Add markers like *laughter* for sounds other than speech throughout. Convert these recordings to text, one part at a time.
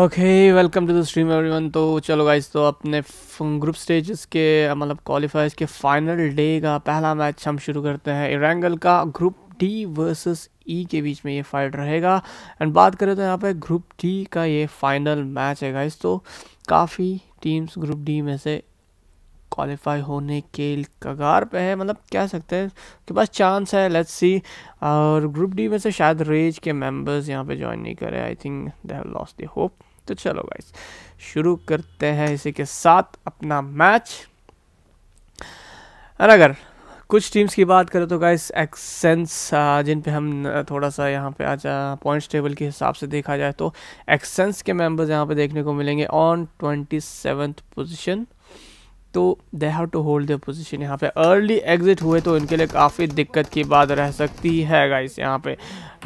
okay welcome to the stream everyone तो चलो guys तो अपने ग्रुप स्टेजेस के मतलब क्वालिफायर्स के फाइनल डे का पहला मैच हम शुरू करते हैं इरेंगल का ग्रुप डी वर्सेस ई के बीच में ये फाइट रहेगा एंड बात करें तो यहाँ पे ग्रुप डी का ये फाइनल मैच है गाइस तो काफ़ी टीम्स ग्रुप डी में से क्वालिफाई होने के कगार पे है मतलब कह सकते हैं कि बस चांस है लेट्स सी और ग्रुप डी में से शायद रेज के मेंबर्स यहाँ पे ज्वाइन नहीं करे I think they have lost they hope तो चलो गाइस शुरू करते हैं इसी के साथ अपना मैच और अगर कुछ टीम्स की बात करें तो गाइस एक्सेंस जिन पे हम थोड़ा सा यहाँ पे जाए पॉइंट्स टेबल के हिसाब से देखा जाए तो एक्सेंस के मेंबर्स यहाँ पे देखने को मिलेंगे ऑन ट्वेंटी सेवन्थ पोजिशन तो they have to hold the position यहाँ पे अर्ली एग्जिट हुए तो इनके लिए काफ़ी दिक्कत की बात रह सकती है गाइस यहाँ पे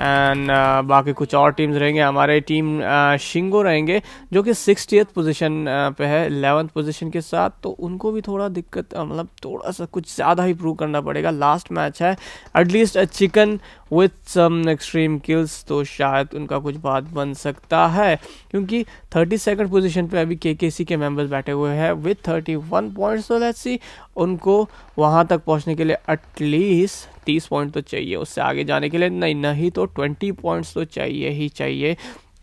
एंड uh, बाकी कुछ और टीम्स रहेंगे हमारे टीम शिंगो uh, रहेंगे जो कि सिक्सटी पोजीशन uh, पे है एलेवंथ पोजीशन के साथ तो उनको भी थोड़ा दिक्कत मतलब थोड़ा सा कुछ ज़्यादा ही प्रूव करना पड़ेगा लास्ट मैच है at least chicken with some extreme kills तो शायद उनका कुछ बात बन सकता है क्योंकि थर्टी सेकेंड पोजिशन पर अभी के के सी के मेम्बर्स बैठे हुए हैं विथ थर्टी वन पॉइंट्स तो लेट्स सी उनको वहाँ तक पहुँचने के लिए एटलीस्ट तीस पॉइंट तो चाहिए उससे आगे जाने के लिए नहीं नहीं तो ट्वेंटी पॉइंट्स तो चाहिए ही चाहिए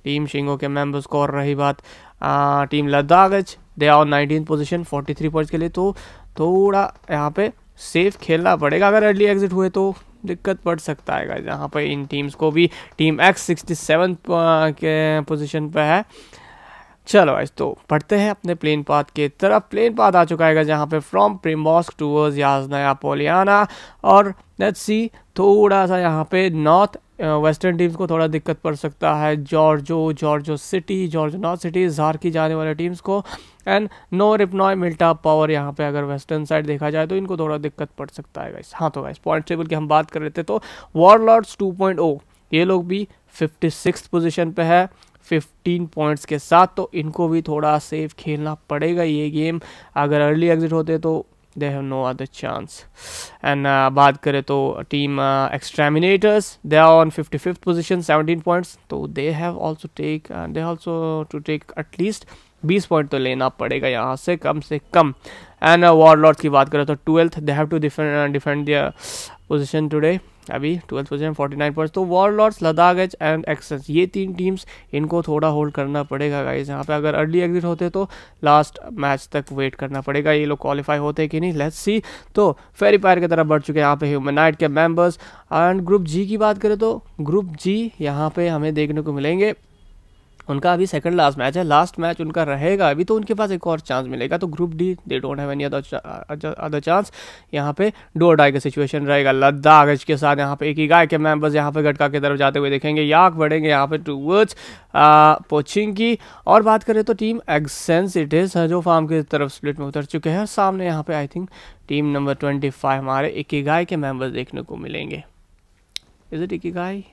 टीम शिंगो के मेंबर्स को और रही बात आ, team Ladakh they are nineteen position forty three points के लिए तो थोड़ा यहाँ पे सेफ खेलना पड़ेगा अगर अर्ली एग्जिट हुए तो दिक्कत पड़ सकता है यहाँ पर इन टीम्स को भी टीम एक्स सिक्सटी सेवन के पोजिशन पर है चलो आज तो पढ़ते हैं अपने प्लेन पाथ के तरफ प्लेन पाथ आ चुका है जहाँ पे फ्रॉम प्रिमॉस्क टूवर्स याजना या पोलियाना और लेट्स सी थोड़ा सा यहाँ पे नॉर्थ वेस्टर्न टीम्स को थोड़ा दिक्कत पड़ सकता है Georgo Georgo city Georgo north city जार की जाने वाले टीम्स को एंड नो रिपनॉय मिल्टा पावर यहाँ पे अगर वेस्टर्न साइड देखा जाए तो इनको थोड़ा दिक्कत पड़ सकता है गाइस हाँ तो गाइस पॉइंट टेबल की हम बात कर रहे थे तो पॉइंट ओ oh, ये लोग भी फिफ्टी पोजीशन पे है 15 पॉइंट्स के साथ तो इनको भी थोड़ा सेफ खेलना पड़ेगा ये गेम अगर अर्ली एग्जिट होते तो they have no other chance and uh, baat team uh, exterminators they are on 55th position 17 points so they have also take uh, they also to take at least 20 point to lena padega yahan se kam and uh, ki baat kare to 12th they have to defend uh, defend their position today अभी twelfth position forty nine points तो war lords Ladakh H and Xs ये तीन teams इनको थोड़ा hold करना पड़ेगा guys यहाँ पे अगर अर्ली एग्जिट होते तो लास्ट मैच तक वेट करना पड़ेगा ये लोग क्वालिफाई होते कि नहीं लेट्स सी तो फेरी पायर की तरफ बढ़ चुके हैं यहाँ पे ह्यूमन नाइट के मेम्बर्स एंड ग्रुप जी की बात करें तो ग्रुप जी यहाँ पे हमें देखने को मिलेंगे उनका अभी सेकंड लास्ट मैच है लास्ट मैच उनका रहेगा अभी तो उनके पास एक और चांस मिलेगा तो group D they don't have any other chance यहाँ पे डो डाई का सिचुएशन रहेगा लद्दाख के साथ यहाँ पे एक ही गाय के मेंबर्स यहाँ पे गटका की तरफ जाते हुए देखेंगे याक बढ़ेंगे यहाँ पे वर्ड्स पोचिंग की और बात करें तो टीम एक्सेंस इट इज़ जो फार्म की तरफ स्प्लिट में उतर चुके हैं और सामने यहाँ पे I think team number twenty five हमारे एक ही गाय के मेम्बर्स देखने को मिलेंगे इज़ इट एक ही guy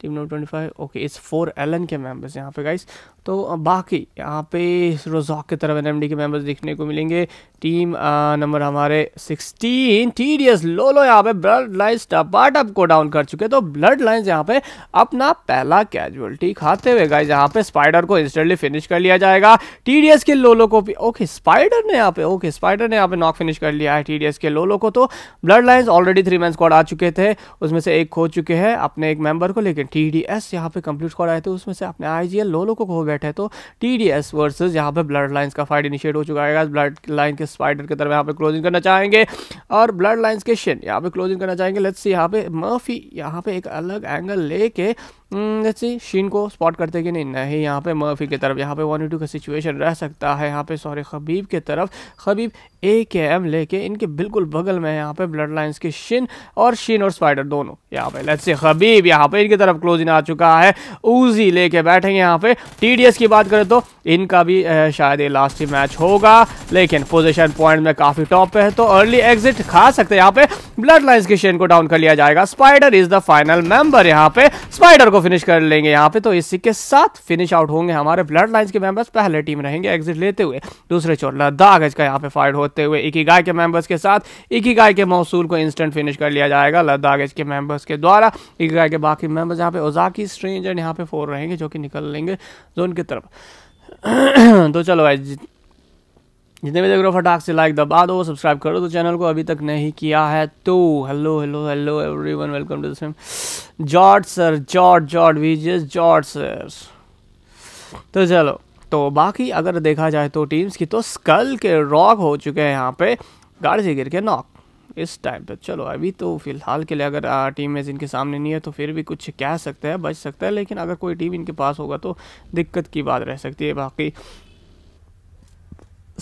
team number twenty five okay इस फोर एलन के मेंबर्स यहाँ पे गाइस तो बाकी यहाँ पे रोजॉक की तरफ एन के मेम्बर्स देखने को मिलेंगे टीम नंबर हमारे 16 T D S Lolo यहाँ पे ब्लड लाइन्स टपाट अप को डाउन कर चुके तो ब्लड लाइन्स यहाँ पे अपना पहला कैजुअलिटी खाते हुए गाइज यहाँ पे स्पाइडर को इंस्टेंटली फिनिश कर लिया जाएगा टी डी एस के लोलो को भी ओके स्पाइडर ने यहाँ पे ओके स्पाइडर ने यहाँ पे नॉक फिनिश कर लिया है टी डी एस के लोलो को तो blood lines already three man squad आ चुके थे उसमें से एक खो चुके हैं अपने एक मेंबर को लेकिन टी डी एस यहाँ पे कंप्लीट स्क्वाड आए थे उसमें से अपने आई जी एल लोलो को खो बैठे फाइट है तो टी डी एस वर्सेज यहाँ पर ब्लड लाइन्स का फाइट इनिशिएट हो चुका है ब्लड लाइन के स्पाइडर की तरफ यहाँ पे क्लोजिंग करना चाहेंगे और ब्लड लाइन्स के शिन यहाँ पे क्लोजिंग करना चाहेंगे लेट्स यहाँ पे मर्फी यहाँ पे एक अलग एंगल लेके लेट्स सी शीन को स्पॉट करते कि नहीं नहीं यहाँ पे मर्फी की तरफ यहाँ पे वन टू का सिचुएशन रह सकता है यहाँ पे सॉरी खबीब की तरफ खबीब ए के एम लेके इनके बिल्कुल बगल में यहाँ पे ब्लड लाइन्स के शिन और शिन और स्पाइडर दोनों यहाँ पे लेट्स से खबीब यहाँ पे इनकी तरफ क्लोजिंग आ चुका है ऊजी लेके बैठेंगे यहाँ पे टी की बात करें तो इनका भी शायद ये लास्ट मैच होगा लेकिन पोजिशन पॉइंट में काफ़ी टॉप पे है तो अर्ली एग्जिट खा सकते हैं यहाँ पे ब्लड लाइन्स के शिन को डाउन कर लिया जाएगा spider is the final member यहाँ पे स्पाइडर को को फिनिश कर लेंगे यहाँ पे तो इसी के साथ फिनिश आउट होंगे हमारे ब्लड लाइन्स के मेंबर्स पहले टीम रहेंगे एग्जिट लेते हुए दूसरे चोर लद्दाख का यहाँ पे फाइट होते हुए एक ही गाय के मेंबर्स के साथ एक ही गाय के मौसू को इंस्टेंट फिनिश कर लिया जाएगा लद्दाख के मेंबर्स के द्वारा एक गाय के बाकी मेंबर्स यहाँ पे ओजाकी स्ट्रेंज एंड यहाँ पे फोर रहेंगे जो कि निकल लेंगे जोन की तरफ *clears throat* तो चलो भाई जितने भी देख रहे हो फटाक से लाइक दबा दो सब्सक्राइब करो तो चैनल को अभी तक नहीं किया है तो hello hello hello everyone welcome to this George sir George George वीजियस जॉर्ज सर तो चलो तो बाकी अगर देखा जाए तो टीम्स की तो स्कल के रॉक हो चुके हैं यहाँ पे गाड़ी से गिर के नॉक इस टाइम पे चलो अभी तो फिलहाल के लिए अगर टीम में जिनके सामने नहीं है तो फिर भी कुछ कह सकते हैं बच सकता है लेकिन अगर कोई टीम इनके पास होगा तो दिक्कत की बात रह सकती है बाकी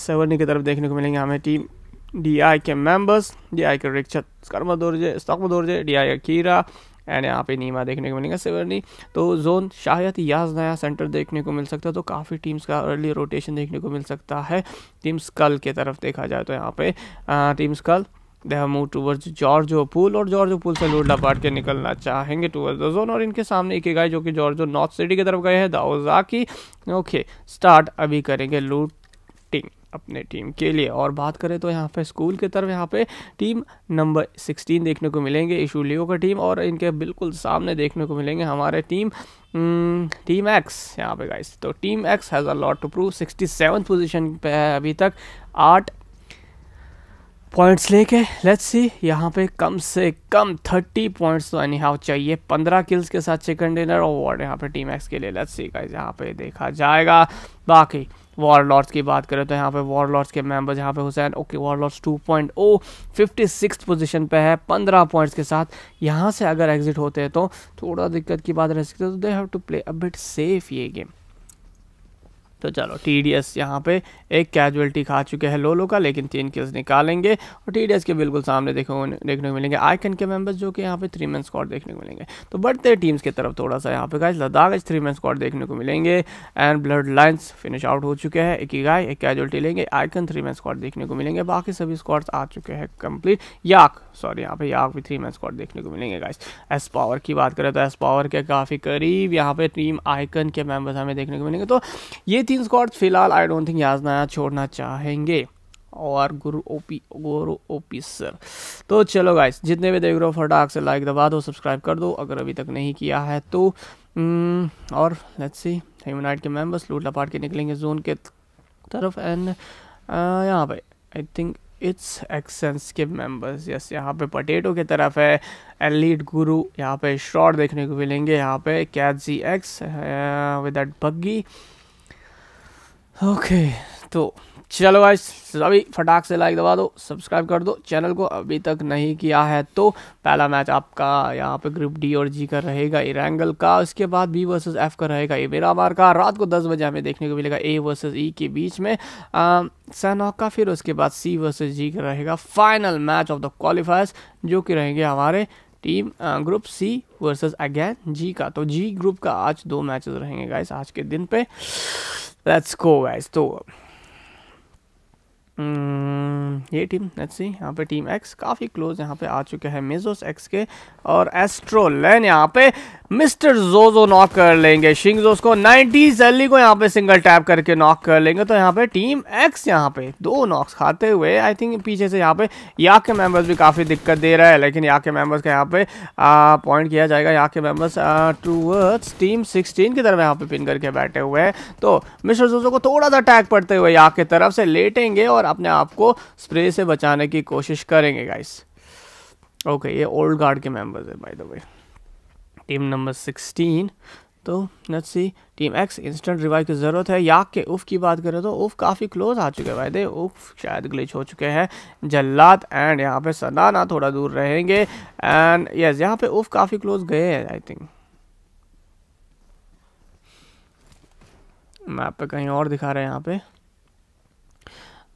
सेवन की तरफ देखने को मिलेंगे हमें टीम डी आई के मेंबर्स डी आई के रिक्शा कर्मदोरजे स्तकमदोरजे डी आई अकीरा एंड यहाँ पे नीमा देखने को मिलेंगे सेवरनी तो जोन शायद याज नया सेंटर देखने को मिल सकता है तो काफ़ी टीम्स का अर्ली रोटेशन देखने को मिल सकता है टीम्स कल के तरफ देखा जाए तो यहाँ पे टीम्स कल they have move towards Georgopol और जॉर्जो पुल से लूट लपाट के निकलना चाहेंगे टूवर्ड्स द जोन और इनके सामने एक गाय जो कि जॉर्जो नॉर्थ सिटी की तरफ गए हैं दाओजा की ओके स्टार्ट अभी करेंगे लूटिंग अपने टीम के लिए और बात करें तो यहाँ पे स्कूल की तरफ यहाँ पे टीम नंबर सिक्सटीन देखने को मिलेंगे ईशू लियो का टीम और इनके बिल्कुल सामने देखने को मिलेंगे हमारे टीम हम्म, टीम एक्स यहाँ पे गाइस तो team X has a lot to prove sixty seven position पे है अभी तक आठ पॉइंट्स लेके लेट्स सी यहाँ पे कम से कम थर्टी पॉइंट्स तो एनी हाउ चाहिए पंद्रह किल्स के साथ चिकन डिनर अवार्ड यहाँ पे टीम एक्स के लिए लेट्स सी गाइस यहाँ पे देखा जाएगा बाकी वॉर लॉर्ड्स की बात करें तो यहाँ पे वॉर लॉर्ड्स के मेंबर्स यहाँ पे Hussain okay war lords two point O fifty six position पर है पंद्रह पॉइंट्स के साथ यहाँ से अगर एग्जिट होते हैं तो थोड़ा दिक्कत की बात रह सकती है तो they have to play a bit safe ये गेम तो चलो टी डी एस यहाँ पर एक कैजुअलिटी खा चुके हैं लोलो का लेकिन तीन किल्स निकालेंगे और टी डी एस के बिल्कुल सामने देखो देखने को मिलेंगे आइकन के मेंबर्स जो कि यहाँ पे थ्री मैन स्कॉट देखने को मिलेंगे तो बढ़ते टीम्स की तरफ थोड़ा सा यहाँ पे guys Ladakh three man squad देखने को मिलेंगे and blood lines finish out हो चुके हैं एक ही गाय एक कैजुअलिटी लेंगे आइकन थ्री मैन स्कॉट देखने को मिलेंगे बाकी सभी स्कॉट्स आ चुके हैं कम्प्लीट याक सॉरी यहाँ पे याक भी थ्री मैन स्कॉट देखने को मिलेंगे गाइज एस पावर की बात करें तो एस पावर के काफ़ी करीब यहाँ पे टीम आइकन के मेम्बर्स हमें देखने को मिलेंगे तो ये नितिन स्कॉट फिलहाल आई डोंट थिंक याजना छोड़ना चाहेंगे और गुरु ओपी गुरु ओपी सर तो चलो गाइस जितने भी देख रहे हो फटाक से लाइक दबा दो सब्सक्राइब कर दो अगर अभी तक नहीं किया है तो हम्म, और लेट्स सी ह्यूमनाइट के मेंबर्स लूट लपाट के निकलेंगे जोन के तरफ एंड uh, यहाँ पे आई थिंक इट्स एक्सेंस के मेंबर्स यस यहाँ पे पटेटो के तरफ है एलिड गुरु यहाँ पे शॉर्ट देखने को मिलेंगे यहाँ पे cat G X with buggy okay तो चलो आज अभी फटाक से लाइक दबा दो सब्सक्राइब कर दो चैनल को अभी तक नहीं किया है तो पहला मैच आपका यहाँ पे ग्रुप डी और जी का रहेगा इरेंगल का उसके बाद बी वर्सेस एफ का रहेगा ये मेरा बार का रात को 10 बजे हमें देखने को मिलेगा ए वर्सेस ई के बीच में सहनौ का फिर उसके बाद सी वर्सेस जी का रहेगा final match of the qualifiers जो कि रहेंगे हमारे team group C versus again G का तो जी ग्रुप का आज दो मैचेस रहेंगे गाइस आज के दिन पे लेट्स गो गाइस तो हम्म, ये टीम लेट्स सी यहाँ पे टीम एक्स काफ़ी क्लोज यहाँ पे आ चुके हैं मेजोस एक्स के और एस्ट्रोलैन यहाँ पे मिस्टर जोजो नॉक कर लेंगे शिंगजोस को 90 जल्ली को यहाँ पे सिंगल टैप करके नॉक कर लेंगे तो यहाँ पे टीम एक्स यहाँ पे दो नॉक्स खाते हुए आई थिंक पीछे से यहाँ पे या के मेम्बर्स भी काफ़ी दिक्कत दे रहा है लेकिन या के मेम्बर्स का यहाँ पे पॉइंट किया जाएगा या के मेम्बर्स टूवर्ड्स टीम सिक्सटीन की तरफ यहाँ पे पिन करके बैठे हुए हैं तो मिस्टर जोजो को थोड़ा सा अटैक पड़ते हुए या के तरफ से लेटेंगे और अपने आप को स्प्रे से बचाने की कोशिश करेंगे गाइस ओके okay, ये ओल्ड गार्ड के मेंबर्स तो, है by the way team number sixteen तो let's see team X instant revive की ज़रूरत है याक के उफ की बात करें तो उफ काफ़ी क्लोज आ चुके हैं वायदे उफ शायद ग्लिच हो चुके हैं जल्लाद एंड यहाँ पे सदाना थोड़ा दूर रहेंगे एंड यस yes, यहाँ पे उफ काफ़ी क्लोज गए हैं आई थिंक मैप पे कहीं और दिखा रहे हैं यहाँ पे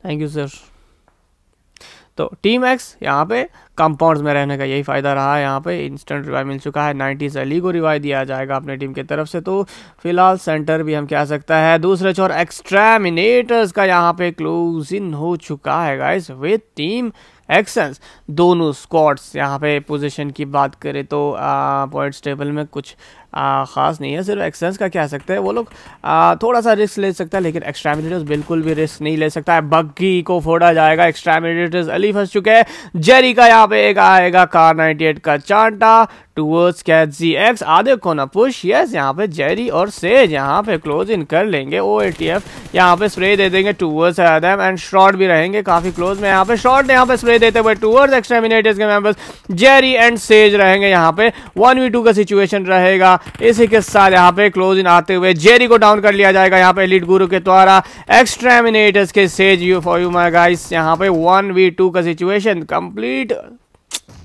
थैंक यू सर तो टीम एक्स यहाँ पे कंपाउंड्स में रहने का यही फ़ायदा रहा है यहाँ पे इंस्टेंट रिवाइव मिल चुका है नाइन्टीज अली को रिवाइव दिया जाएगा अपने टीम की तरफ से तो फिलहाल सेंटर भी हम कह सकता है दूसरे छोर एक्सट्रामिनेटर्स का यहाँ पे क्लोज इन हो चुका है गाइस विद टीम एक्सेंस दोनों स्कॉट्स यहाँ पे पोजीशन की बात करें तो पॉइंट्स टेबल में कुछ ख़ास नहीं है सिर्फ एक्सेंस का कह सकते हैं वो लोग थोड़ा सा रिस्क ले सकता है लेकिन एक्स्ट्रामिनेटर्स बिल्कुल भी रिस्क नहीं ले सकता है बग्गी को फोड़ा जाएगा एक्स्ट्रामिनेटर्स अली फंस चुके हैं जेरी का यहाँ पे एक आएगा कार एट का चांटा टूवर्ड्स कैच जी एक्स आधे ना पुश यस यहाँ पे जेरी और सेज यहाँ पे क्लोज इन कर लेंगे ओ ए टी एफ यहाँ पे स्प्रे दे देंगे टूवर्ड्स एडम एंड शॉट भी रहेंगे काफ़ी क्लोज में यहाँ पे शॉर्ट यहाँ पे स्प्रे देते हुए टूवर्ड्स एक्सट्रामिनेटर्स के मेम्बर्स जेरी एंड सेज रहेंगे यहाँ पे वन वी टू का सिचुएशन रहेगा इसी के साथ यहाँ पे क्लोज इन आते हुए जेरी को डाउन कर लिया जाएगा यहाँ पे लीड गुरु के द्वारा एक्सट्रेमिनेटर्स के सेज you for you my guys यहाँ पे वन वी टू का सिचुएशन कंप्लीट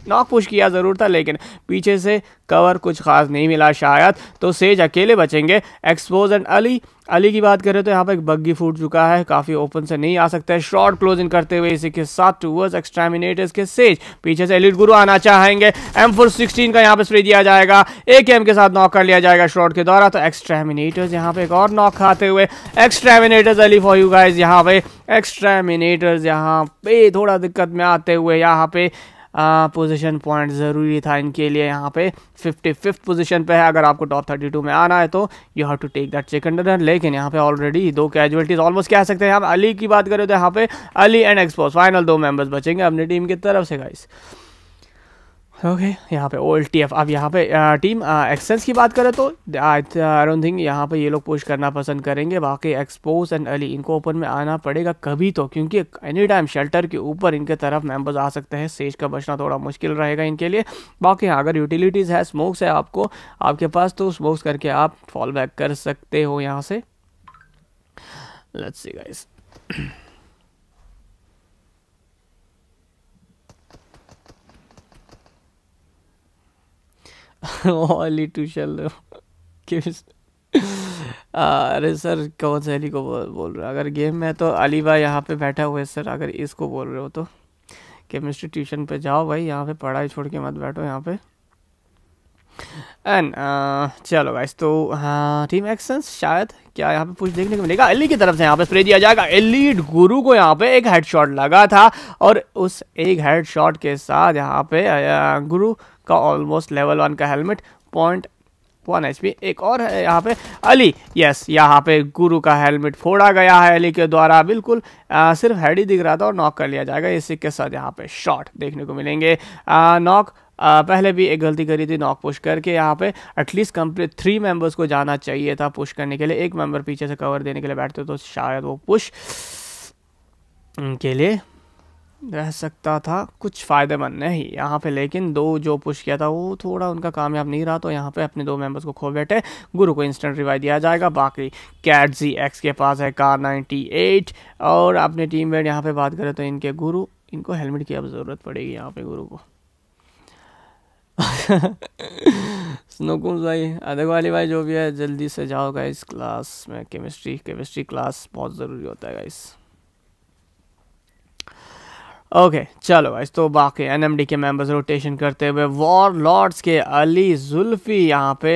नॉक पुश किया ज़रूर था लेकिन पीछे से कवर कुछ खास नहीं मिला शायद तो सेज अकेले बचेंगे एक्सपोज एंड अली अली की बात करें तो यहाँ पर एक बग्गी फूट चुका है काफ़ी ओपन से नहीं आ सकता है शॉर्ट क्लोजिंग करते हुए इसी के साथ टूवर्स एक्सट्रामिनेटर्स के सेज पीछे से एलिट गुरु आना चाहेंगे एम फोर सिक्सटीन का यहाँ पर स्प्रे दिया जाएगा एक एम के साथ नॉक कर लिया जाएगा शॉर्ट के द्वारा तो एक्सट्रामिनेटर्स यहाँ पे एक और नॉक खाते हुए Exterminators Ali for you guys यहाँ पे एक्सट्रामिनेटर्स यहाँ पे थोड़ा दिक्कत में आते हुए यहाँ पे पोजीशन पॉइंट ज़रूरी था इनके लिए यहाँ पे फिफ्टी फिफ्थ पोजिशन पे है अगर आपको टॉप थर्टी टू में आना है तो you have to take that second run लेकिन यहाँ पे ऑलरेडी दो कैजुअलिटीज ऑलमोस्ट कह सकते हैं हम अली की बात करें तो यहाँ पे अली एंड एक्सपोज फाइनल दो मेंबर्स बचेंगे अपनी टीम की तरफ से गाइस ओके okay, यहाँ पे ओ एल टी एफ अब यहाँ पे आ, टीम एक्सेंस की बात करें तो आई डोंट थिंक यहाँ पे ये लोग पुश करना पसंद करेंगे बाकी एक्सपोज एंड अली इनको ओपन में आना पड़ेगा कभी तो क्योंकि एनी टाइम शेल्टर के ऊपर इनके तरफ मेंबर्स आ सकते हैं सेज का बचना थोड़ा मुश्किल रहेगा इनके लिए बाकी अगर यूटिलिटीज़ है स्मोक्स है आपको आपके पास तो स्मोक्स करके आप फॉल बैक कर सकते हो यहाँ से लेट्स सी गाइस टू *laughs* टूशल अरे सर कौन से अली को बोल रहे हो अगर गेम में तो अली भाई यहाँ पे बैठा हुआ है सर अगर इसको बोल रहे हो तो केमिस्ट्री ट्यूशन पे जाओ भाई यहाँ पे पढ़ाई छोड़ के मत बैठो यहाँ पे एंड चलो भाई तो हाँ टीम एक्सेंस शायद क्या यहाँ पे कुछ देखने को मिलेगा एली की तरफ से यहाँ पे स्प्रे दिया जाएगा एलिड गुरु को यहाँ पे एक हेडशॉट लगा था और उस एक हेडशॉट के साथ यहाँ पे गुरु का ऑलमोस्ट लेवल वन का हेलमेट पॉइंट वन एच एक और है यहाँ पे अली यस यहाँ पे गुरु का हेलमेट फोड़ा गया है अली के द्वारा बिल्कुल आ, सिर्फ हेड ही दिख रहा था और नॉक कर लिया जाएगा इसी के साथ यहाँ पे शॉट देखने को मिलेंगे नॉक आ, पहले भी एक गलती करी थी नॉक पुश करके यहाँ पे एटलीस्ट कंप्लीट थ्री मेंबर्स को जाना चाहिए था पुश करने के लिए एक मेंबर पीछे से कवर देने के लिए बैठते तो शायद वो पुश के लिए रह सकता था कुछ फ़ायदेमंद नहीं यहाँ पे लेकिन दो जो पुश किया था वो थोड़ा उनका कामयाब नहीं रहा तो यहाँ पे अपने दो मेंबर्स को खो बैठे गुरु को इंस्टेंट रिवाइव दिया जाएगा बाकी कैट जी एक्स के पास है कार 98 और अपने टीम मेट यहाँ पे बात करें तो इनके गुरु इनको हेलमेट की अब ज़रूरत पड़ेगी यहाँ पर गुरु को स्नोकुम्स भाई अदक वाली भाई जो भी है जल्दी से जाओ गाइस क्लास में केमिस्ट्री केमिस्ट्री क्लास बहुत ज़रूरी होता है गाइस ओके okay, चलो भाई तो बाकी एनएमडी के मेंबर्स रोटेशन करते हुए वॉर लॉर्ड्स के अली जुल्फी यहाँ पे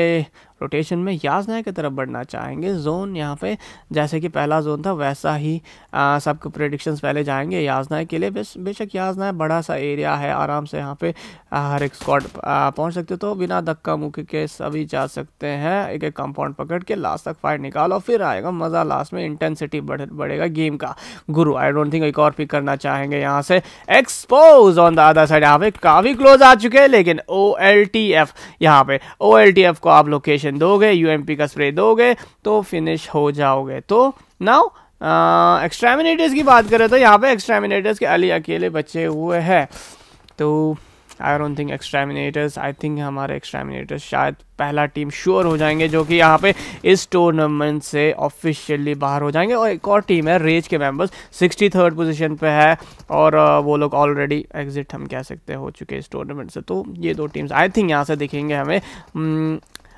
रोटेशन में याजनाए की तरफ बढ़ना चाहेंगे जोन यहाँ पे जैसे कि पहला जोन था वैसा ही सबके प्रडिक्शन पहले जाएंगे याजनाए के लिए बेशक याजनाए बड़ा सा एरिया है आराम से यहाँ पे हर एक स्कॉट पहुँच सकते तो बिना धक्का मुक्के के सभी जा सकते हैं एक एक कंपाउंड पकड़ के लास्ट तक फायर निकालो फिर आएगा मज़ा लास्ट में इंटेंसिटी बढ़ बढ़ेगा गेम का गुरु आई डोंट थिंक एक और पिक करना चाहेंगे यहाँ से expose on the other side यहाँ पे काफ़ी क्लोज आ चुके हैं लेकिन ओ एल टी एफ यहाँ पे ओ एल टी एफ को आप लोकेशन कंडीशन दोगे यूएमपी का स्प्रे दोगे तो फिनिश हो जाओगे तो नाउ एक्सट्रामिनेटर्स uh, की बात करें तो यहाँ पे एक्सट्रामिनेटर्स के अली अकेले बचे हुए हैं तो I don't think Exterminators I think हमारे एक्सट्रामिनेटर्स शायद पहला टीम श्योर हो जाएंगे जो कि यहाँ पे इस टूर्नामेंट से ऑफिशियली बाहर हो जाएंगे और एक और टीम है रेज के मेंबर्स सिक्सटी थर्ड पोजिशन पर है और uh, वो लोग ऑलरेडी एग्जिट हम कह सकते हो चुके इस टूर्नामेंट से तो ये दो टीम्स आई थिंक यहाँ से दिखेंगे हमें hmm,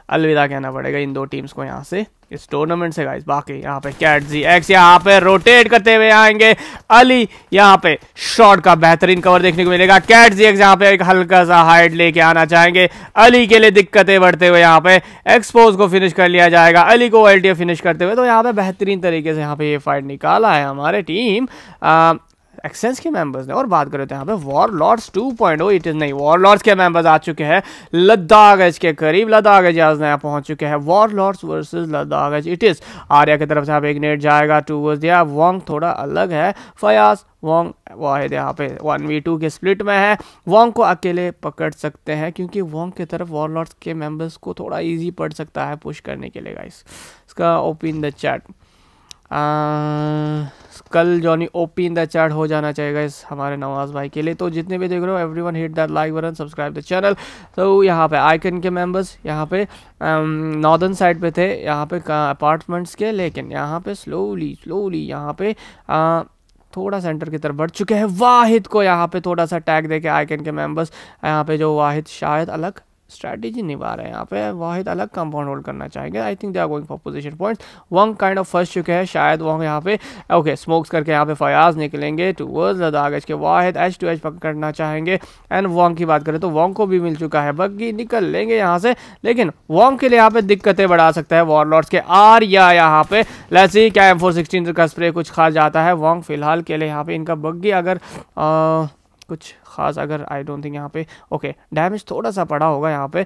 अलविदा कहना पड़ेगा इन दो टीम्स को यहाँ से इस टूर्नामेंट से गाइस बाकी यहाँ पे कैट जी एक्स यहाँ पे रोटेट करते हुए आएंगे अली यहाँ पे शॉट का बेहतरीन कवर देखने को मिलेगा कैट जी एक्स यहाँ पे एक हल्का सा हाइट लेके आना चाहेंगे अली के लिए दिक्कतें बढ़ते हुए यहाँ पे एक्सपोज को फिनिश कर लिया जाएगा अली को एल फिनिश करते हुए तो यहाँ पे बेहतरीन तरीके से यहाँ पे ये फाइट निकाला है हमारे टीम एक्सेंस के मेंबर्स ने और बात करें तो यहाँ पे war lords two point it is नहीं वॉर लॉर्ड्स के मेंबर्स आ चुके हैं लद्दाख एज के करीब लद्दाख एज आज नया पहुंच चुके हैं war lords versus Ladakh as it is Arya की तरफ से यहाँ पे नेट जाएगा टू वर्स दिया वॉन्ग थोड़ा अलग है फयास वॉन्ग वाहिद यहाँ पे वन वी टू के स्प्लिट में है वॉन्ग को अकेले पकड़ सकते हैं क्योंकि वॉन्ग की तरफ वॉर लॉर्ड्स के मेंबर्स को थोड़ा ईजी पड़ सकता है पुश करने के लिए गाइस इसका ओपिन द चैट कल जॉनी ओपी इन द चैट हो जाना चाहिए इस हमारे नवाज भाई के लिए तो जितने भी देख रहे हो everyone hit that like button subscribe the channel तो यहाँ पे आइकन के मेंबर्स यहाँ पे नॉर्दर्न um, साइड पे थे यहाँ पे अपार्टमेंट्स के लेकिन यहाँ पे स्लोली स्लोली यहाँ पे आ, uh, थोड़ा सेंटर की तरफ बढ़ चुके हैं वाहिद को यहाँ पे थोड़ा सा टैग देके आइकन के मेंबर्स यहाँ पे जो वाहिद शायद अलग स्ट्रैटेजी निभा रहे हैं यहाँ पे वाहिद अलग कंपाउंड होल्ड करना चाहेंगे I think they are going for position points वंग काइंड ऑफ फर्स्ट चुके हैं शायद वंग यहाँ पे ओके स्मोक्स करके यहाँ पे फयाज निकलेंगे टू वर्स लद्दाख एच के वाहिद एच टू एच पकड़ना चाहेंगे एंड वॉन्ग की बात करें तो वॉन्ग को भी मिल चुका है बग्गी निकल लेंगे यहाँ से लेकिन वॉन्ग के लिए यहाँ पे दिक्कतें बढ़ा सकता है वॉरलॉर्ड्स के आर या यहाँ पे लेसी क्या एम फोर सिक्सटीन का स्प्रे कुछ खा जाता है वॉन्ग फिलहाल के लिए यहाँ पे इनका बग्गी अगर आ, कुछ ख़ास अगर आई डोंट थिंक यहाँ पे ओके डैमेज थोड़ा सा पड़ा होगा यहाँ पे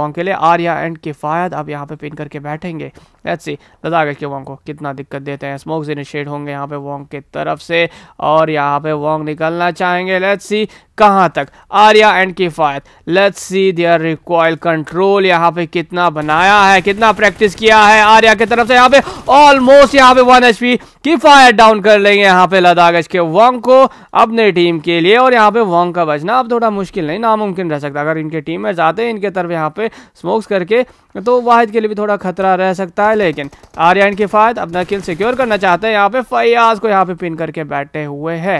वॉन्ग के लिए आर्या एंड किफ़ायत अब यहाँ पे पिन करके बैठेंगे लेट्स सी लदा के वॉन्ग को कितना दिक्कत देते हैं स्मोक्स इनिशिएट होंगे यहाँ पे वॉन्ग के तरफ से और यहाँ पे वॉन्ग निकलना चाहेंगे लेट्स सी कहाँ तक Arya and Kifayat let's see their recoil control यहाँ पे कितना बनाया है कितना प्रैक्टिस किया है आर्या की तरफ से यहाँ पे ऑलमोस्ट यहाँ पे one H P Kifayat down कर लेंगे यहाँ पे लद्दाख के वॉन्ग को अपने टीम के लिए और यहाँ पे वॉन्ग का बचना अब थोड़ा मुश्किल नहीं नामुमकिन रह सकता अगर इनके टीम में जाते हैं इनके तरफ यहाँ पे स्मोक्स करके तो वाहिद के लिए भी थोड़ा खतरा रह सकता है लेकिन आर्या इनकी फायद अपना किल सिक्योर करना चाहते हैं यहाँ पे फयाज को यहाँ पे पिन करके बैठे हुए है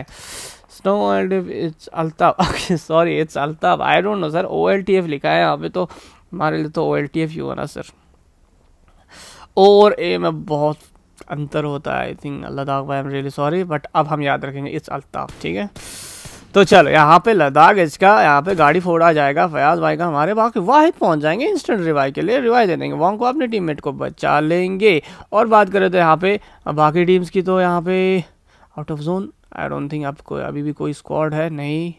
snow and it's Altaf sorry it's Altaf I don't know sir ओ लिखा है यहाँ पे तो हमारे लिए तो ओ एल ही होना सर और ए में बहुत अंतर होता है आई थिंक अल्लाह भाई I am really sorry but अब हम याद रखेंगे इट्स अल्ताफ ठीक है तो चलो यहाँ पे लद्दाख इसका यहाँ पे गाड़ी फोड़ा जाएगा फयाज भाई का हमारे वहाँ वाहिद पहुँच जाएंगे इंस्टेंट रिवाई के लिए रिवाई दे देंगे वहाँ को अपने टीम को बचा लेंगे और बात करें तो यहाँ पे बाकी टीम्स की तो यहाँ पे out of zone I don't think आपको अभी भी कोई स्क्वाड है नहीं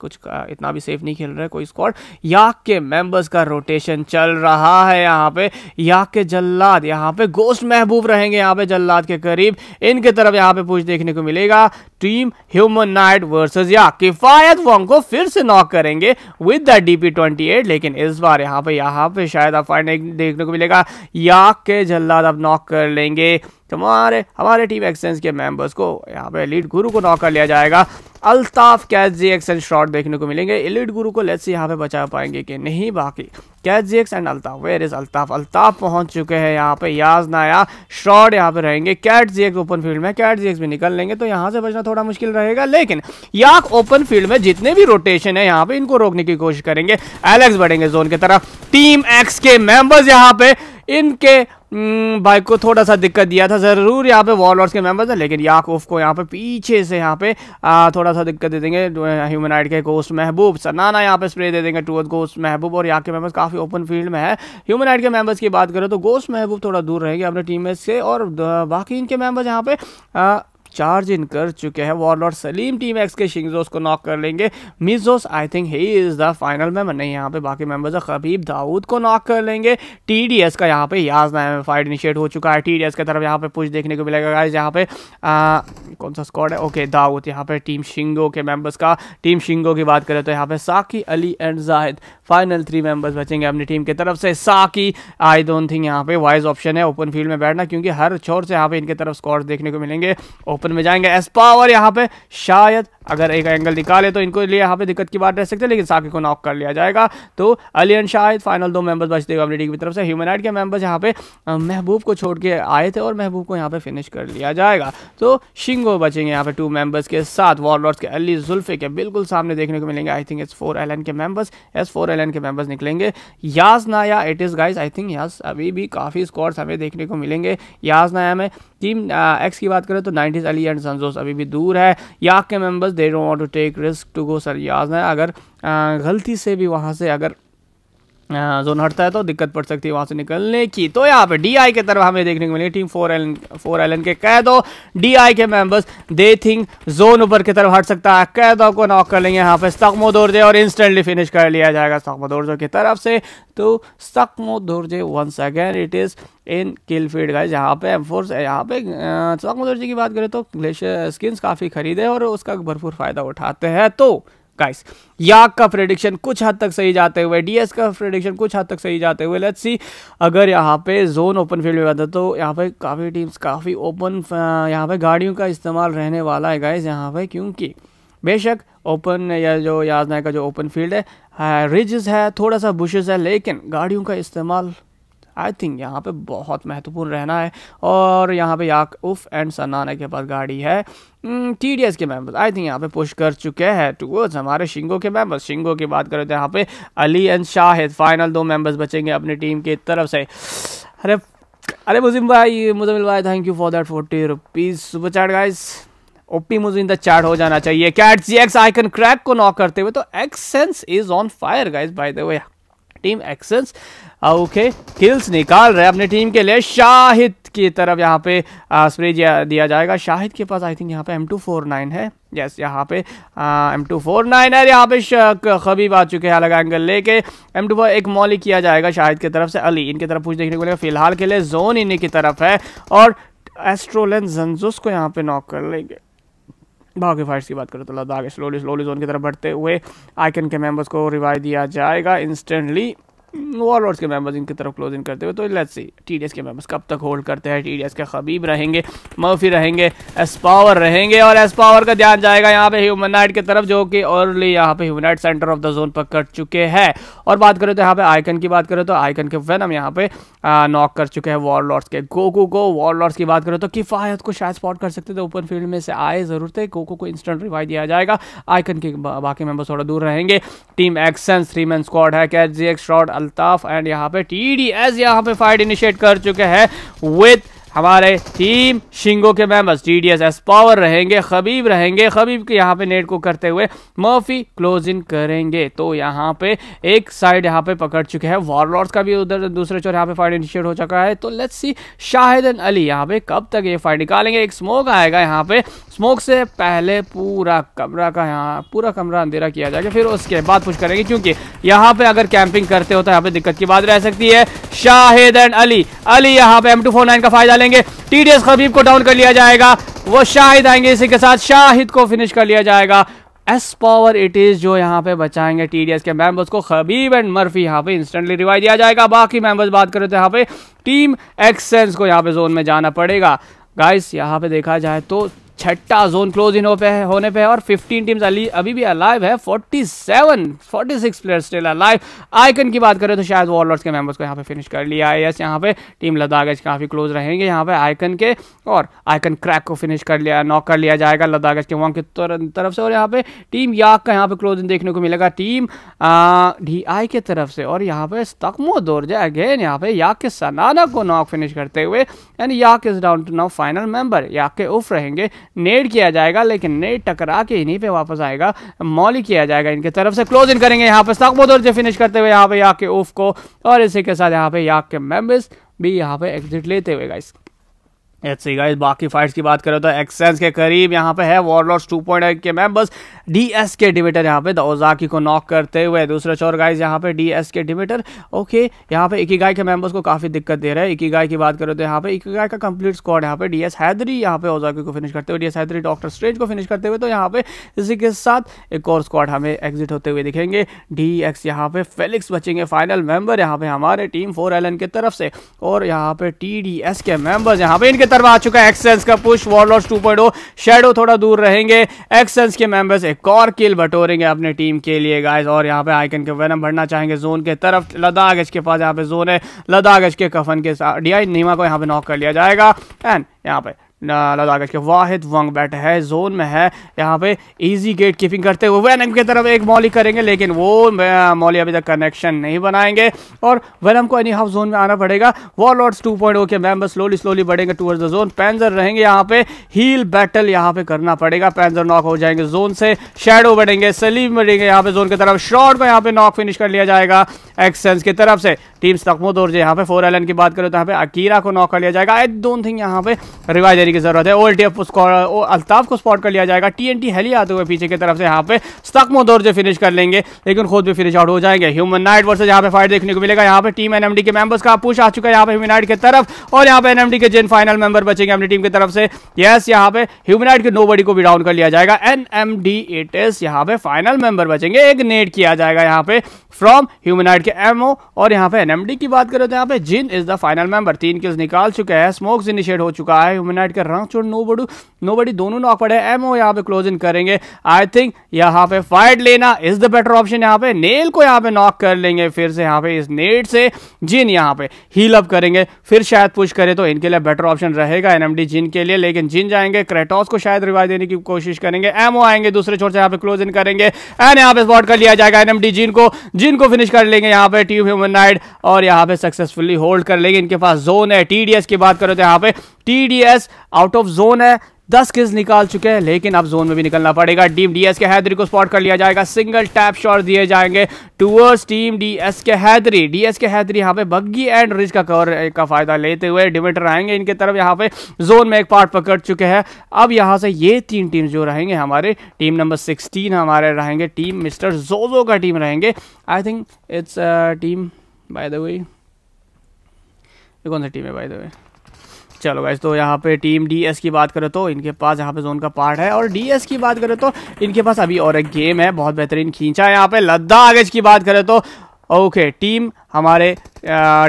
कुछ इतना भी सेफ नहीं खेल रहा है कोई स्क्वाड याक के मेंबर्स का रोटेशन चल रहा है यहाँ पे याक के जल्लाद यहाँ पे गोस्ट महबूब रहेंगे यहाँ पे जल्लाद के करीब इनके तरफ यहाँ पे पूछ देखने को मिलेगा टीम ह्यूमन नाइट वर्सेज या किफायत वॉन्ग को फिर से नॉक करेंगे with the P twenty eight लेकिन इस बार यहाँ पे यहाँ पे शायद आप फाइनल देखने को मिलेगा याक के जल्लाद अब नॉक कर लेंगे हमारे हमारे टीम एक्सचेंज के मेंबर्स को यहाँ पे एलिट गुरु को नॉक कर लिया जाएगा Altaf catch G X and shot देखने को मिलेंगे एलिट गुरु को लेट्स यहाँ पे बचा पाएंगे कि नहीं बाकी catch G X and Altaf where is Altaf Altaf पहुंच चुके हैं यहाँ पे याज नाया शॉट यहाँ पे रहेंगे cat G X open field में कैट जी एक्स भी निकल लेंगे तो यहाँ से बचना थोड़ा मुश्किल रहेगा लेकिन याक ओपन फील्ड में जितने भी रोटेशन है यहाँ पे इनको रोकने की कोशिश करेंगे एलेक्स बढ़ेंगे जोन की तरफ टीम एक्स के मेंबर्स यहाँ पे इनके हम्म, भाई को थोड़ा सा दिक्कत दिया था ज़रूर यहाँ पे वॉलॉर्स के मेंबर्स हैं लेकिन याकूफ को यहाँ पे पीछे से यहाँ पे आ, थोड़ा सा दिक्कत दे देंगे ह्यूमन ह्यूमनाइड के कोस्ट महबूब सनाना यहाँ पे स्प्रे दे देंगे टूअ गोस्ट महबूब और याक़ के मेंबर्स काफ़ी ओपन फील्ड में है ह्यूमन ह्यूमनाइड के मेंबर्स की बात करें तो गोस्ट महबूब थोड़ा दूर रहेंगे अपने टीम से और बाकी इनके मेम्बर्स यहाँ पे आ, चार्ज इन कर चुके हैं वॉरलॉर्ड सलीम टीम एक्स के शिंगजोस को नॉक कर लेंगे मिजोस I think he is the final man नहीं यहाँ पे बाकी मेंबर्स है खबीब दाऊद को नॉक कर लेंगे टीडीएस का यहाँ पे याज नाम फाइट इनिशिएट हो चुका है टीडीएस की तरफ यहाँ पे पुश देखने को मिलेगा गाइज यहाँ पे आ, कौन सा स्कॉड है ओके दाऊद यहाँ पे टीम शिंगो के मेम्बर्स का टीम शिंगो की बात करें तो यहाँ पे Saqi Ali and Zahid final three members बचेंगे अपनी टीम की तरफ से साकी आई डोंट थिंक यहाँ पे वाइज ऑप्शन है ओपन फील्ड में बैठना क्योंकि हर छोर से यहाँ पे इनके तरफ स्कॉट देखने को मिलेंगे ओपन ओपन में जाएंगे एस्पा और यहाँ पे शायद अगर एक एंगल निकाले तो इनको लिए यहाँ पे दिक्कत की बात रह सकती है लेकिन साकिब को नॉक कर लिया जाएगा तो अलियन शाहिद फाइनल दो मेंबर्स बचते हुए अमरीडी की तरफ से ह्यूमनाइट के मेंबर्स यहाँ पे महबूब को छोड़ के आए थे और महबूब को यहाँ पे फिनिश कर लिया जाएगा तो शिंगो बचेंगे यहाँ पे टू मेंबर्स के साथ वॉरलॉर्ड्स के अली जुल्फे के बिल्कुल सामने देखने को मिलेंगे I think S four L के मेंबर्स एस फोर एल के मेंबर्स निकलेंगे याज नाया it is guys I think यास अभी भी काफ़ी स्कॉर्स हमें देखने को मिलेंगे याज नाया में टीम एक्स की बात करें तो नाइनटीज़ अली एंड सनजोस अभी भी दूर है याक के members they don't want to take risk to go सरियाज में अगर गलती से भी वहाँ से अगर जोन हटता है तो दिक्कत पड़ सकती है वहां से निकलने की तो यहाँ पे डीआई के तरफ हमें देखने को मिलेगी team four L four L के कैदो डीआई के मेंबर्स दे थिंक जोन ऊपर की तरफ हट सकता है दो को नॉक कर लेंगे यहाँ पे सकमो दोर्जे और इंस्टेंटली फिनिश कर लिया जाएगा सकमो दोर्जो की तरफ से तो सकमो दोर्जे once again it is in kill field guys यहाँ पे एमफोर्स यहाँ पे सकमो दोर्जे की बात करें तो ग्लेशियर स्किन्स काफ़ी खरीदे और उसका भरपूर फायदा उठाते हैं तो गाइस याक का प्रेडिक्शन कुछ हद तक सही जाते हुए डीएस का प्रेडिक्शन कुछ हद तक सही जाते हुए लेट्स सी अगर यहाँ पे जोन ओपन फील्ड में बात है तो यहाँ पे काफ़ी टीम्स काफ़ी ओपन यहाँ पे गाड़ियों का इस्तेमाल रहने वाला है गाइस यहाँ पे क्योंकि बेशक ओपन या जो याजना का जो ओपन फील्ड है रिजस हाँ, है थोड़ा सा बुशेज है लेकिन गाड़ियों का इस्तेमाल आई थिंक यहाँ पे बहुत महत्वपूर्ण रहना है और यहाँ पे उफ एंड सनाना के पास गाड़ी है टी डी एस के मेम्बर्स आई थिंक यहाँ पे पुश कर चुके हैं टूवर्ड्स हमारे शिंगो के मेम्बर्स शिंगो की बात करें तो यहाँ पे अली एंड शाहिद फाइनल दो मेम्बर्स बचेंगे अपनी टीम की तरफ से अरे अरे मुजिम भाई मुजमिल भाई thank you for that forty rupees super chat guys OP मुझे इन द चैट हो जाना चाहिए cat G X icon crack को नॉक करते हुए तो X sense is on fire guys by the way team Xsense okay kills निकाल रहे अपने टीम के लिए शाहिद की तरफ यहाँ पे स्प्रे दिया जाएगा शाहिद के पास आई थिंक यहाँ पे एम टू फोर नाइन है यस यहाँ पे एम टू फोर नाइन है यहाँ पे खबीब आ चुके हैं अलग एंगल लेके एम टू फोर एक मॉली किया जाएगा शाहिद की तरफ से अली इनकी तरफ पूछ देखने को मिलेगा फिलहाल के लिए जोन इन्हीं की तरफ है और एस्ट्रोलेंस को यहाँ पे नॉक कर लेंगे धागे फाइट्स की बात करें तो लद्दाख स्लोली स्लोली जोन की तरफ बढ़ते हुए आइकन के मेम्बर्स को रिवाइव दिया जाएगा इंस्टेंटली वॉलॉर्ड्स हम्म, के मेंबर्स इनकी तरफ क्लोज इन करते हुए तो लेट्स सी टीडीएस के मेंबर्स कब तक होल्ड करते हैं टीडीएस के खबीब रहेंगे मफी रहेंगे एस पावर रहेंगे और एस पावर का ध्यान जाएगा यहाँ पे ह्यूमन नाइट की तरफ जो कि ऑलरेडी यहाँ पे human knight center of the zone पर कर चुके हैं और बात करें तो यहाँ पे आइकन की बात करें तो आइकन के फैन हम यहाँ पे नॉक कर चुके हैं वॉर के गोकू को वॉर की बात करें तो किफायत को शायद स्पॉट कर सकते थे ओपन फील्ड में से आए जरूर थे गोकू को इंस्टेंट रिवाइव दिया जाएगा आइकन के बाकी मेंबर्स थोड़ा दूर रहेंगे टीम एक्सन थ्री मैन स्क्वाड है catch G X short Altaf and यहाँ पे टी डी एस यहाँ पे फाइट इनिशिएट कर चुके हैं विथ हमारे टीम शिंगो के members T D S S power रहेंगे खबीब रहेंगे खबीब के यहाँ पे नेट को करते हुए मर्फी क्लोज इन करेंगे तो यहाँ पे एक साइड यहाँ पे पकड़ चुके हैं वॉरलॉर्ड्स का भी उधर दूसरे चोर यहाँ पे फाइट इनिशिएट हो चुका है तो लेट्स सी शाहिदन अली यहाँ पे कब तक ये फाइट निकालेंगे एक स्मोक आएगा यहाँ पे स्मोक से पहले पूरा कमरा का यहाँ पूरा कमरा अंधेरा किया जाएगा फिर उसके बाद कुछ करेंगे क्योंकि यहाँ पे अगर कैंपिंग करते हो तो यहाँ पे दिक्कत की बात रह सकती है शाहिदन अली अली यहाँ पे एम का फायदा लेंगे जाएंगे टीडीएस खबीब को डाउन कर लिया जाएगा वो शाहिद आएंगे इसी के साथ शाहिद को फिनिश कर लिया जाएगा एस पावर इट इज़ जो यहाँ पे बचाएंगे टीडीएस के मेंबर्स को खबीब एंड मर्फी यहाँ पे इंस्टेंटली रिवाइव दिया जाएगा बाकी मेंबर्स बात करें तो यहाँ पे टीम एक्सेंस को यहाँ पे जोन में जाना पड़ेगा गाइस यहाँ पे देखा जाए तो छठा जोन क्लोज इन पे होने पे है और 15 टीम्स अली अभी भी अलाइव है 47 46 प्लेयर्स स्टिल अलाइव आइकन की बात करें तो शायद वॉलर्स के मेंबर्स को यहाँ पे फिनिश कर लिया है यस यहाँ पे टीम लद्दाख एज काफ़ी क्लोज रहेंगे यहाँ पे आइकन के और आइकन क्रैक को फिनिश कर लिया नॉक कर लिया जाएगा लद्दाख एज के वहाँ की तरफ से और यहाँ पे टीम याक का यहाँ पे क्लोज इन देखने को मिलेगा टीम डी आई के तरफ से और यहाँ पे तकमो दौर अगेन यहाँ पे याक के सनाना को नॉक फिनिश करते हुए एंड याक is down to now final member याक के उफ रहेंगे नेट किया जाएगा लेकिन नेट टकरा के इन्हीं पे वापस आएगा मौली किया जाएगा इनके तरफ से क्लोज इन करेंगे यहाँ पर तकबोदर से फिनिश करते हुए यहाँ पे याक के ओफ को और इसी के साथ यहाँ पे याक के मेम्बर्स भी यहाँ पे एग्जिट लेते हुए गाइस ऐसे गाइस बाकी फाइट्स की बात करें तो एक्सेंस के करीब यहाँ पे है वॉरलॉर्ड्स 2.8 के मैप बस डीएस के डिमिटर यहाँ पे ओजाकी को नॉक करते हुए दूसरे चोर गाइस यहाँ पे डीएस के डिबेटर ओके यहाँ पे ही गाय के मेंबर्स को काफ़ी दिक्कत दे रहा है ही गाय की बात करें तो यहाँ पे इकी गाय का कंप्लीट स्क्वाड यहाँ पे डीएस हैदरी यहाँ पे ओजाकी को फिनिश करते हुए डीएस हैदरी डॉक्टर स्ट्रेज को फिनिश करते हुए तो यहाँ पे इसी के साथ एक और स्क्वाड हमें एग्जिट होते हुए दिखेंगे डी एक्स यहाँ पे फेलिक्स बचेंगे फाइनल मेंबर यहाँ पे हमारे टीम फोर एलन की तरफ से और यहाँ पे टी के मेंबर्स यहाँ पे इनके तरफ आ चुका है एक्सेंस का push wars two point shadow थोड़ा दूर रहेंगे एक्सेंस के मेंबर्स एक और किल बटोरेंगे अपने टीम के लिए गाइज और यहाँ पे आइकन के वैनम भरना चाहेंगे जोन के तरफ लद्दाख के पास यहाँ पे जोन है लद्दाख के कफन के साथ डी नीमा को यहाँ पे नॉक कर लिया जाएगा एंड यहाँ पे लद्दाख के वाहिद वंग बैठा है जोन में है यहाँ पे इजी गेट कीपिंग करते हुए वैनम की तरफ एक मॉली करेंगे लेकिन वो मॉली अभी तक कनेक्शन नहीं बनाएंगे और वैनम को एनी हाफ जोन में आना पड़ेगा वॉलॉट्स टू पॉइंट के मैम स्लोली स्लोली बढ़ेंगे टूवर्ड्स द जोन पैंजर रहेंगे यहाँ पे हील बैटल यहाँ पे करना पड़ेगा पैंजर नॉक हो जाएंगे जोन से शेडो बढ़ेंगे सलीम बढ़ेंगे यहाँ पे जोन की तरफ शॉर्ट को यहाँ पे नॉक फिनिश कर लिया जाएगा एक्सेंस की तरफ से टीम्स तकमोदोर यहाँ पे फोर एलन की बात करें तो यहाँ पे अकीरा को नॉक कर लिया जाएगा आई डोंट थिंक यहाँ पे रिवाइज देने की जरूरत है ओ एल उसको अल्ताफ को स्पॉट कर लिया जाएगा टी एन टी हेली आते हुए पीछे की तरफ से यहाँ पे स्टकमो दौर से फिनिश कर लेंगे लेकिन खुद भी फिनिश आउट हो जाएंगे ह्यूमन नाइट वर्ष यहाँ पे फाइट देखने को मिलेगा यहाँ पे टीम एनएमडी के मेंबर्स का पुश आ चुका है यहाँ पे ह्यूमन नाइट की तरफ और यहाँ पे एनएमडी के जिन फाइनल मेंबर बचेंगे अपनी टीम की तरफ से यस यहाँ पे ह्यूमन नाइट के नोबडी को भी डाउन कर लिया जाएगा N M D eight S यहाँ पे फाइनल मेंबर बचेंगे एक नेट किया जाएगा यहाँ पे फ्रॉम ह्यूमन नाइट के एमओ और यहाँ पे एनएमडी की बात करें तो यहाँ पे Jin is the final member तीन किल्स निकाल चुके हैं स्मोक्स इनिशिएट हो चुका है ह्यूमन नाइट कर रहा हूँ नो बडू नो बडी दोनों नॉक पड़े एम ओ यहाँ पे क्लोज इन करेंगे आई थिंक यहाँ पे फाइट लेना इज द बेटर ऑप्शन यहाँ पे नेल को यहाँ पे नॉक कर लेंगे फिर से यहाँ पे इस नेट से जिन यहाँ पे हील अप करेंगे फिर शायद पुश करे तो इनके लिए बेटर ऑप्शन रहेगा एन जिन के लिए लेकिन जिन जाएंगे क्रेटॉस को शायद रिवाइव देने की कोशिश करेंगे एम आएंगे दूसरे छोर से यहाँ पे क्लोज इन करेंगे एंड यहाँ पे स्पॉट कर लिया जाएगा एन जिन को जिन को फिनिश कर लेंगे यहाँ पे टीम ह्यूमन नाइट और यहाँ पे सक्सेसफुली होल्ड कर लेंगे इनके पास जोन है टीडीएस की बात करो तो यहाँ पे टीडीएस आउट ऑफ जोन है दस किस निकाल चुके हैं लेकिन अब जोन में भी निकलना पड़ेगा टीम डीएस के हैदरी को स्पॉट कर लिया जाएगा सिंगल टैप शॉट दिए जाएंगे टूवर्स टीम डीएस के हैदरी डीएस के हैदरी यहाँ पे बग्गी एंड रिज का कवर का फायदा लेते हुए डिमेटर आएंगे इनके तरफ यहाँ पे जोन में एक पार्ट पकड़ चुके हैं अब यहाँ से ये तीन टीम जो रहेंगे हमारे टीम नंबर सिक्सटीन हमारे रहेंगे टीम मिस्टर जोजो का टीम रहेंगे I think it's team by the way कौन सा टीम है बाय द वे चलो गाइज तो यहाँ पे टीम डीएस की बात करें तो इनके पास यहाँ पे जोन का पार्ट है और डीएस की बात करें तो इनके पास अभी और एक गेम है बहुत बेहतरीन खींचा है यहाँ पे लद्दाख की बात करें तो ओके टीम हमारे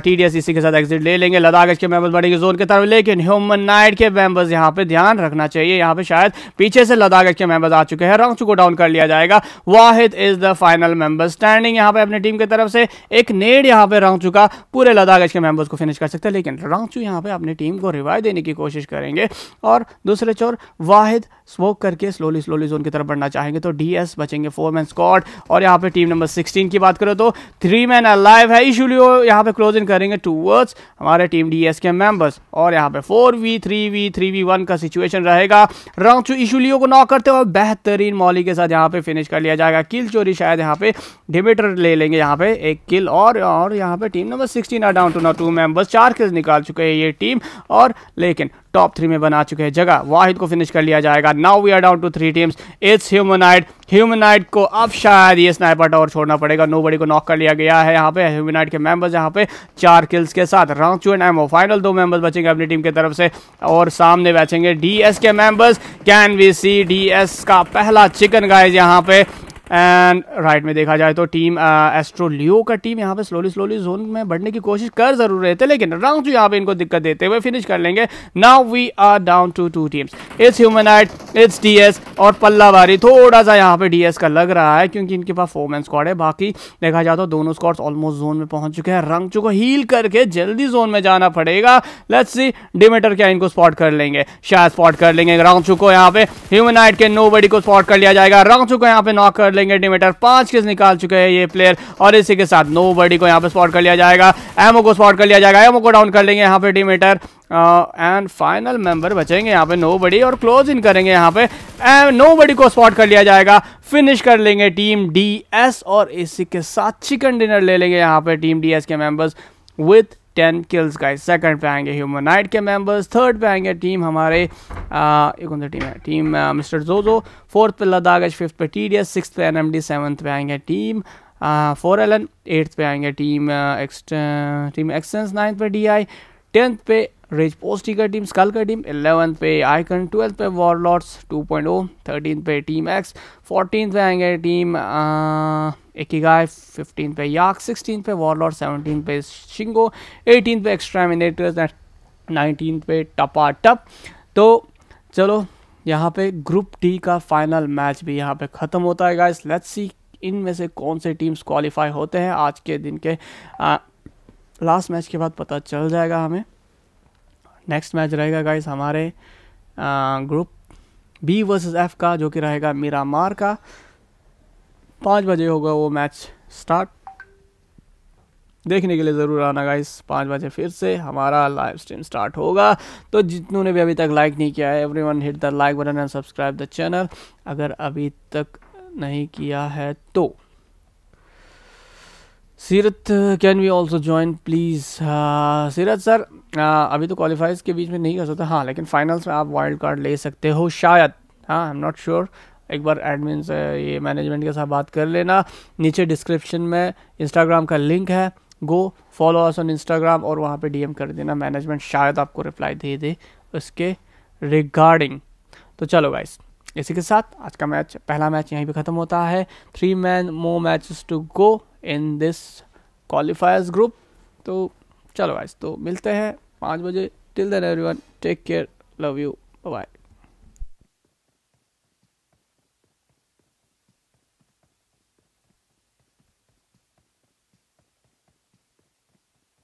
टी डी एस इसी के साथ एग्जिट ले लेंगे लद्दाख के मेम्बर्स बढ़ेंगे जोन की तरफ लेकिन ह्यूमन नाइट के मेंबर्स यहाँ पे ध्यान रखना चाहिए यहाँ पे शायद पीछे से लद्दाख के मेंबर्स आ चुके हैं रंग को डाउन कर लिया जाएगा Wahid is the final member standing यहाँ पे अपनी टीम की तरफ से एक नेड यहाँ पे रंग चुका पूरे लद्दाख के मेंबर्स को फिनिश कर सकते हैं लेकिन रंगचू यहाँ पे अपनी टीम को रिवाइव देने की कोशिश करेंगे और दूसरे चोर वाहिद स्मोक करके स्लोली स्लोली जोन की तरफ बढ़ना चाहेंगे तो डी बचेंगे फोर मैन स्कॉट और यहाँ पे टीम नंबर सिक्सटीन की बात करो तो थ्री मैन अलाइव है इशूलियो यहाँ पे क्लोज इन करेंगे टू वर्ड्स हमारे टीम डी के मेंबर्स और यहाँ पे four v three v three v one का सिचुएशन रहेगा राउंड राउचू इशूलियो को नॉक करते हुए बेहतरीन मॉली के साथ यहाँ पे फिनिश कर लिया जाएगा किल चोरी शायद यहाँ पे डिमेटर ले लेंगे यहाँ पे एक किल और और यहाँ पे team number sixteen are down to now two members चार किल निकाल चुके हैं ये टीम और लेकिन टॉप थ्री में बना चुके हैं जगह वाहिद को फिनिश कर लिया जाएगा now we are down to three teams it's humanoid humanoid को अब शायद ये स्नाइपर टावर छोड़ना पड़ेगा नो को नॉक कर लिया गया है यहाँ पे ह्यूमनाइड के मेंबर्स यहाँ पे चार किल्स के साथ रांचू एंड एमो फाइनल दो मेंबर्स बचेंगे अपनी टीम की तरफ से और सामने बैठेंगे डी के members can we see DS का पहला चिकन गाइज यहाँ पे एंड राइट right में देखा जाए तो टीम एस्ट्रोलियो uh, का टीम यहाँ पे स्लोली स्लोली जोन में बढ़ने की कोशिश कर जरूर रहे थे लेकिन जो यहाँ पे इनको दिक्कत देते हुए फिनिश कर लेंगे now we are down to two teams it's human knight it's DS और पल्ला बारी थोड़ा सा यहाँ पे डीएस का लग रहा है क्योंकि इनके पास फोरमैन स्क्वाड है बाकी देखा जाए तो दोनों स्क्वाड्स ऑलमोस्ट जोन में पहुंच चुके हैं रंग चुको हील करके जल्दी जोन में जाना पड़ेगा लेट्स सी डिमेटर क्या इनको स्पॉट कर लेंगे शायद स्पॉट कर लेंगे रंग चुको यहाँ पे ह्यूमनाइट के नो को स्पॉट कर लिया जाएगा रंग चुको यहाँ पे नॉक कर प्लेइंग एटीमीटर पांच किस निकाल चुके हैं ये प्लेयर और इसी के साथ नो बॉडी को यहाँ पे स्पॉट कर लिया जाएगा एमओ को स्पॉट कर लिया जाएगा एमओ को डाउन कर लेंगे यहाँ पे एटीमीटर एंड फाइनल मेंबर बचेंगे यहाँ पे नो बड़ी और क्लोज इन करेंगे यहाँ पे नो बड़ी को स्पॉट कर लिया जाएगा फिनिश कर लेंगे टीम डी एस और इसी के साथ चिकन डिनर ले लेंगे यहाँ पे टीम डी एस के मेंबर्स विथ टेन किल्स का सेकंड पे आएंगे ह्यूमन नाइट के मेंबर्स थर्ड पे आएंगे टीम हमारे आ, एक टीम है टीम मिस्टर जोजो फोर्थ पे लद्दाख फिफ्थ पे टी डी एस सिक्स पे एन एम डी सेवन्थ पे आएंगे team four L N eighth पे आएंगे टीम एक्स टीम एक्सेंस नाइन्थ पे डी आई टेंथ पे रेज पोस्टी का टीम स्कल का टीम एलेवंथ पे आइकन ट्वेल्थ पे पॉइंट 2.0 थर्टीन पे टीम एक्स फोर्टीन पे आएंगे टीम एक गाय फिफ्टीन पे याक सिक्सटीन पे वॉरलॉर्ड सेवनटीन पे शिंगो एटीन पे एक्स्ट्रामिनेटर्स एंड नाइनटीन पे टपा टप तो चलो यहाँ पे ग्रुप डी का फाइनल मैच भी यहाँ पे ख़त्म होता है गाइस लेट्स सी में से कौन से टीम्स क्वालिफाई होते हैं आज के दिन के आ, लास्ट मैच के बाद पता चल जाएगा हमें नेक्स्ट मैच रहेगा गाइस हमारे ग्रुप बी वर्सेस एफ का जो कि रहेगा मीरा मार का पाँच बजे होगा वो मैच स्टार्ट देखने के लिए ज़रूर आना गाइस पाँच बजे फिर से हमारा लाइव स्ट्रीम स्टार्ट होगा तो जितने भी अभी तक लाइक नहीं किया है everyone hit the like button and subscribe the channel अगर अभी तक नहीं किया है तो Seerat can we also join please Seerat sir अभी तो क्वालिफाइज के बीच में नहीं कर सकते हाँ लेकिन फाइनल्स में आप वाइल्ड कार्ड ले सकते हो शायद हाँ आई एम नॉट श्योर एक बार एडमिन से uh, ये मैनेजमेंट के साथ बात कर लेना नीचे डिस्क्रिप्शन में इंस्टाग्राम का लिंक है go follow us on Instagram और वहाँ पे डीएम कर देना मैनेजमेंट शायद आपको रिप्लाई दे दे उसके रिगार्डिंग तो चलो गाइस इसी के साथ आज का मैच पहला मैच यहीं पे ख़त्म होता है three man more matches to go in this qualifiers group तो चलो वाइज तो मिलते हैं पाँच बजे till then everyone take care love you bye